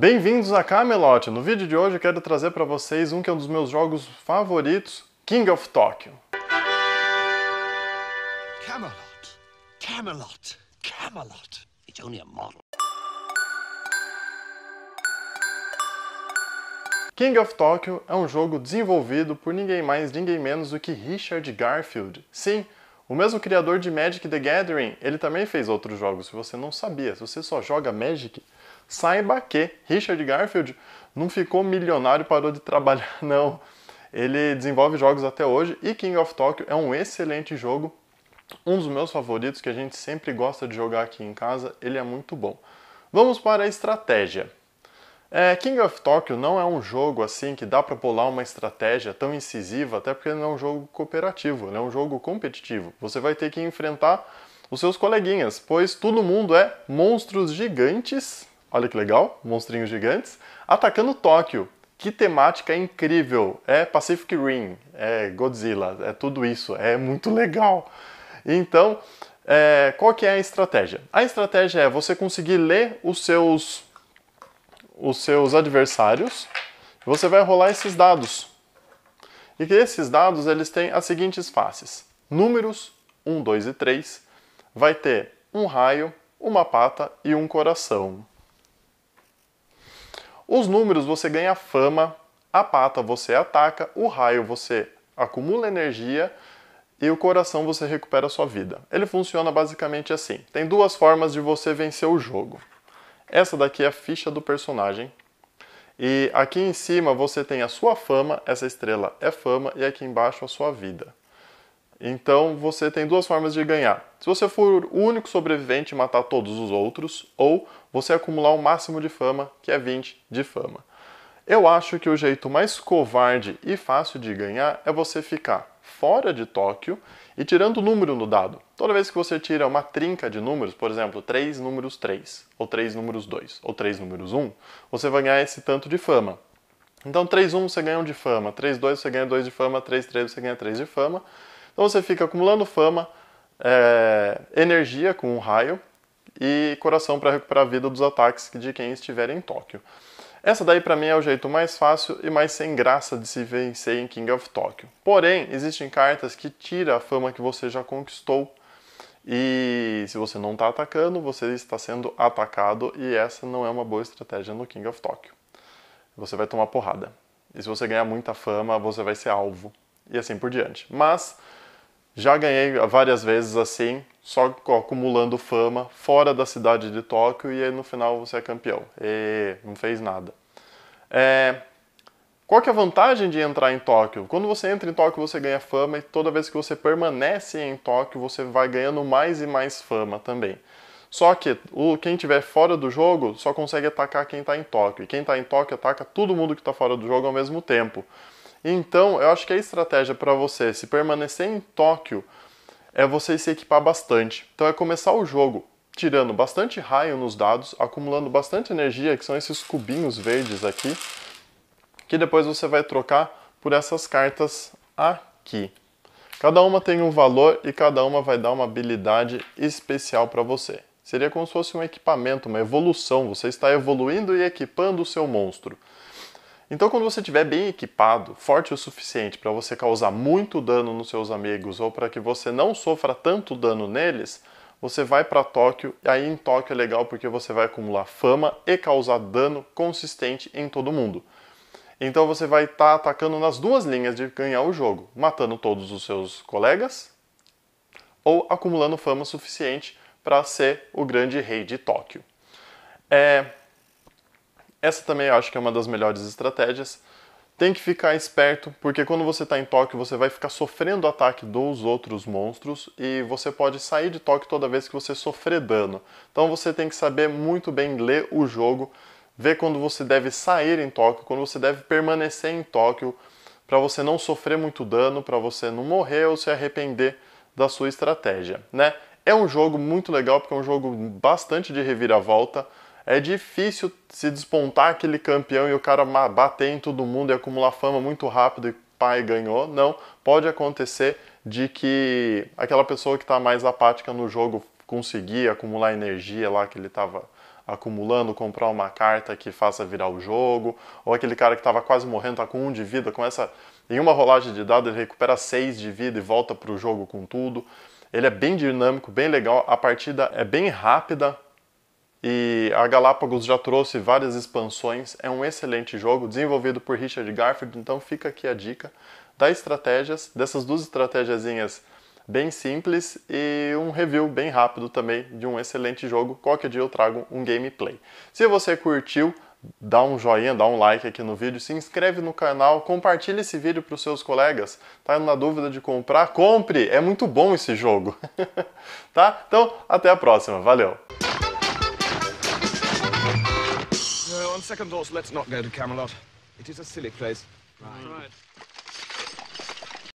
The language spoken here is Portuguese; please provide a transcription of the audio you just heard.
Bem-vindos a Camelot! No vídeo de hoje eu quero trazer para vocês um que é um dos meus jogos favoritos, King of Tokyo. Camelot, Camelot, Camelot. It's only a model. King of Tokyo é um jogo desenvolvido por ninguém mais, ninguém menos do que Richard Garfield. Sim, o mesmo criador de Magic the Gathering, ele também fez outros jogos, se você não sabia. Se você só joga Magic, Saiba que Richard Garfield não ficou milionário e parou de trabalhar, não. Ele desenvolve jogos até hoje e King of Tokyo é um excelente jogo, um dos meus favoritos que a gente sempre gosta de jogar aqui em casa, ele é muito bom. Vamos para a estratégia. É, King of Tokyo não é um jogo assim que dá para pular uma estratégia tão incisiva, até porque não é um jogo cooperativo, é um jogo competitivo. Você vai ter que enfrentar os seus coleguinhas, pois todo mundo é monstros gigantes olha que legal, monstrinhos gigantes, atacando Tóquio. Que temática incrível! É Pacific Rim, é Godzilla, é tudo isso, é muito legal. Então, é, qual que é a estratégia? A estratégia é você conseguir ler os seus, os seus adversários, você vai rolar esses dados. E que esses dados eles têm as seguintes faces: números 1, 2 e 3, vai ter um raio, uma pata e um coração. Os números você ganha fama, a pata você ataca, o raio você acumula energia e o coração você recupera a sua vida. Ele funciona basicamente assim. Tem duas formas de você vencer o jogo. Essa daqui é a ficha do personagem. E aqui em cima você tem a sua fama, essa estrela é fama, e aqui embaixo a sua vida. Então você tem duas formas de ganhar. Se você for o único sobrevivente e matar todos os outros, ou você acumular o máximo de fama, que é 20 de fama. Eu acho que o jeito mais covarde e fácil de ganhar é você ficar fora de Tóquio e tirando o número no dado. Toda vez que você tira uma trinca de números, por exemplo, 3 números 3, ou 3 números 2, ou 3 números 1, você vai ganhar esse tanto de fama. Então 3-1 você ganha 1 de fama, 3-2 você ganha 2 de fama, 3-3 você ganha 3 de fama, então você fica acumulando fama, é, energia com um raio e coração para recuperar a vida dos ataques de quem estiver em Tóquio. Essa daí para mim é o jeito mais fácil e mais sem graça de se vencer em King of Tóquio. Porém, existem cartas que tiram a fama que você já conquistou e se você não está atacando, você está sendo atacado e essa não é uma boa estratégia no King of Tóquio. Você vai tomar porrada. E se você ganhar muita fama, você vai ser alvo e assim por diante. Mas já ganhei várias vezes assim, só acumulando fama fora da cidade de Tóquio e aí no final você é campeão. E não fez nada. É... Qual que é a vantagem de entrar em Tóquio? Quando você entra em Tóquio, você ganha fama e toda vez que você permanece em Tóquio, você vai ganhando mais e mais fama também. Só que o, quem estiver fora do jogo só consegue atacar quem está em Tóquio. E quem está em Tóquio ataca todo mundo que está fora do jogo ao mesmo tempo. Então, eu acho que a estratégia para você se permanecer em Tóquio é você se equipar bastante. Então, é começar o jogo tirando bastante raio nos dados, acumulando bastante energia, que são esses cubinhos verdes aqui, que depois você vai trocar por essas cartas aqui. Cada uma tem um valor e cada uma vai dar uma habilidade especial para você. Seria como se fosse um equipamento, uma evolução. Você está evoluindo e equipando o seu monstro. Então, quando você estiver bem equipado, forte o suficiente para você causar muito dano nos seus amigos ou para que você não sofra tanto dano neles, você vai para Tóquio e aí em Tóquio é legal porque você vai acumular fama e causar dano consistente em todo mundo. Então você vai estar tá atacando nas duas linhas de ganhar o jogo, matando todos os seus colegas ou acumulando fama suficiente para ser o grande rei de Tóquio. É, essa também eu acho que é uma das melhores estratégias. Tem que ficar esperto, porque quando você está em toque, você vai ficar sofrendo o ataque dos outros monstros e você pode sair de toque toda vez que você sofrer dano. Então você tem que saber muito bem ler o jogo, ver quando você deve sair em Tóquio, quando você deve permanecer em Tóquio, para você não sofrer muito dano, para você não morrer ou se arrepender da sua estratégia, né? É um jogo muito legal porque é um jogo bastante de reviravolta é difícil se despontar aquele campeão e o cara bater em todo mundo e acumular fama muito rápido e pai ganhou. Não, pode acontecer de que aquela pessoa que está mais apática no jogo conseguir acumular energia lá que ele estava acumulando, comprar uma carta que faça virar o jogo, ou aquele cara que estava quase morrendo, está com um de vida, começa em uma rolagem de dado ele recupera seis de vida e volta para o jogo com tudo. Ele é bem dinâmico, bem legal, a partida é bem rápida, e a Galápagos já trouxe várias expansões, é um excelente jogo desenvolvido por Richard Garfield, então fica aqui a dica das estratégias, dessas duas estratégiazinhas bem simples e um review bem rápido também de um excelente jogo. Qualquer dia eu trago um gameplay. Se você curtiu, dá um joinha, dá um like aqui no vídeo, se inscreve no canal, compartilha esse vídeo para os seus colegas. Tá na dúvida de comprar? Compre! É muito bom esse jogo. tá? Então, até a próxima. Valeu. second thoughts, let's not go to Camelot. It is a silly place. Right. right.